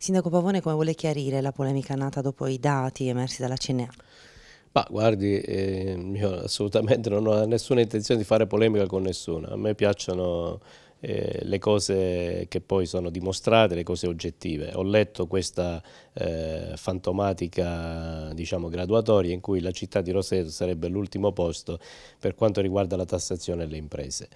Sindaco Pavone, come vuole chiarire la polemica nata dopo i dati emersi dalla CNA? Ma guardi, eh, io assolutamente non ho nessuna intenzione di fare polemica con nessuno. A me piacciono eh, le cose che poi sono dimostrate, le cose oggettive. Ho letto questa eh, fantomatica diciamo, graduatoria in cui la città di Roseto sarebbe l'ultimo posto per quanto riguarda la tassazione alle imprese.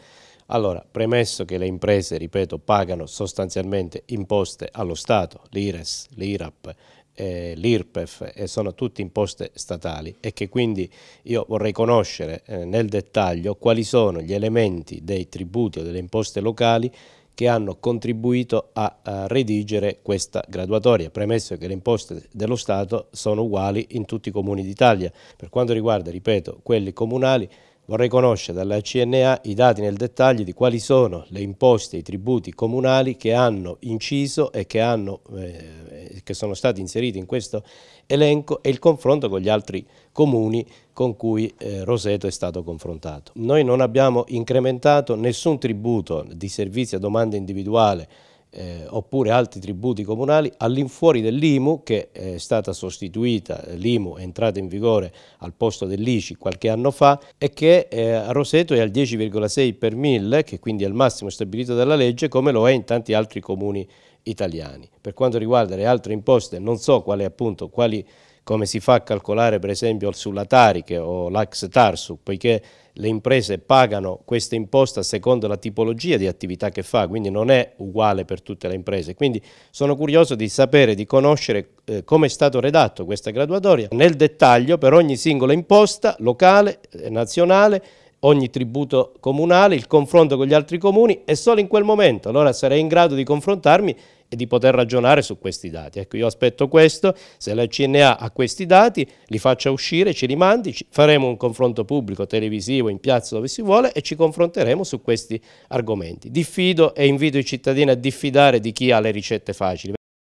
Allora, premesso che le imprese, ripeto, pagano sostanzialmente imposte allo Stato, l'IRES, l'IRAP, eh, l'IRPEF eh, sono tutte imposte statali e che quindi io vorrei conoscere eh, nel dettaglio quali sono gli elementi dei tributi o delle imposte locali che hanno contribuito a, a, redigere questa graduatoria, premesso che le imposte dello Stato sono uguali in tutti i comuni d'Italia. Per quanto riguarda, ripeto, quelli comunali, Vorrei conoscere dalla CNA i dati nel dettaglio di quali sono le imposte e i tributi comunali che hanno inciso e che, hanno, eh, che sono stati inseriti in questo elenco e il confronto con gli altri comuni con cui eh, Roseto è stato confrontato. Noi non abbiamo incrementato nessun tributo di servizi a domanda individuale eh, oppure altri tributi comunali all'infuori dell'IMU che è stata sostituita, l'IMU è entrata in vigore al posto dell'ICI qualche anno fa e che eh, a Roseto è al 10,6 per mille che quindi è il massimo stabilito dalla legge come lo è in tanti altri comuni italiani. Per quanto riguarda le altre imposte non so quali appunto quali come si fa a calcolare per esempio sulla Tariche o l'Ax Tarsu, poiché le imprese pagano questa imposta secondo la tipologia di attività che fa, quindi non è uguale per tutte le imprese. Quindi sono curioso di sapere, di conoscere eh, come è stato redatto questa graduatoria, nel dettaglio per ogni singola imposta locale, eh, nazionale, ogni tributo comunale, il confronto con gli altri comuni e solo in quel momento allora sarei in grado di confrontarmi e di poter ragionare su questi dati. Ecco, io aspetto questo, se la CNA ha questi dati, li faccia uscire, ci rimandi, faremo un confronto pubblico, televisivo, in piazza dove si vuole e ci confronteremo su questi argomenti. Diffido e invito i cittadini a diffidare di chi ha le ricette facili.